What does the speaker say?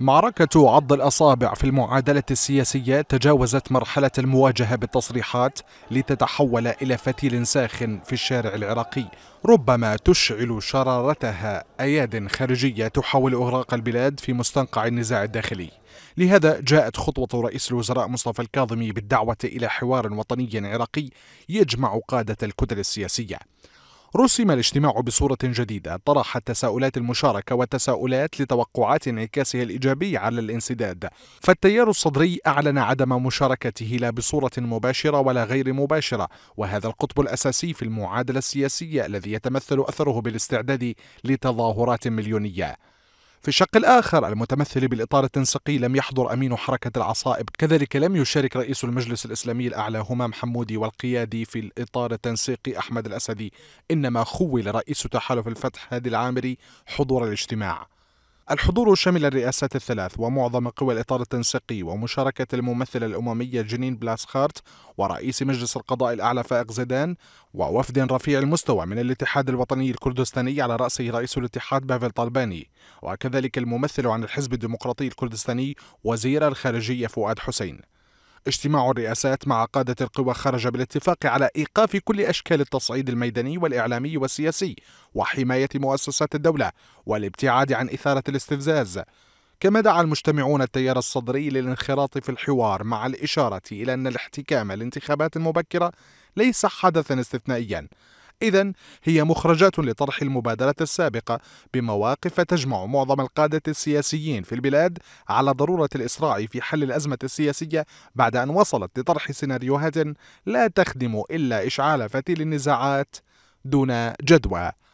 معركة عض الأصابع في المعادلة السياسية تجاوزت مرحلة المواجهة بالتصريحات لتتحول إلى فتيل ساخن في الشارع العراقي ربما تشعل شرارتها أياد خارجية تحاول إغراق البلاد في مستنقع النزاع الداخلي لهذا جاءت خطوة رئيس الوزراء مصطفى الكاظمي بالدعوة إلى حوار وطني عراقي يجمع قادة الكتل السياسية رسم الاجتماع بصورة جديدة طرحت تساؤلات المشاركة وتساؤلات لتوقعات انعكاسها الإيجابي على الانسداد فالتيار الصدري أعلن عدم مشاركته لا بصورة مباشرة ولا غير مباشرة وهذا القطب الأساسي في المعادلة السياسية الذي يتمثل أثره بالاستعداد لتظاهرات مليونية في الشق الآخر المتمثل بالإطار التنسيقي لم يحضر أمين حركة العصائب كذلك لم يشارك رئيس المجلس الإسلامي الأعلى همام حمودي والقيادي في الإطار التنسيقي أحمد الأسدي إنما خول رئيس تحالف الفتح هادي العامري حضور الاجتماع الحضور شمل الرئاسات الثلاث ومعظم قوى الإطار التنسيقي ومشاركة الممثلة الأممية جنين بلاسخارت ورئيس مجلس القضاء الأعلى فائق زيدان ووفد رفيع المستوى من الاتحاد الوطني الكردستاني على رأسه رئيس الاتحاد بافل طالباني وكذلك الممثل عن الحزب الديمقراطي الكردستاني وزير الخارجية فؤاد حسين اجتماع الرئاسات مع قادة القوى خرج بالاتفاق على إيقاف كل أشكال التصعيد الميداني والإعلامي والسياسي وحماية مؤسسات الدولة والابتعاد عن إثارة الاستفزاز كما دعا المجتمعون التيار الصدري للانخراط في الحوار مع الإشارة إلى أن الاحتكام الانتخابات المبكرة ليس حدثا استثنائيا إذا هي مخرجات لطرح المبادرة السابقة بمواقف تجمع معظم القادة السياسيين في البلاد على ضرورة الإسراع في حل الأزمة السياسية بعد أن وصلت لطرح سيناريوهات لا تخدم إلا إشعال فتيل النزاعات دون جدوى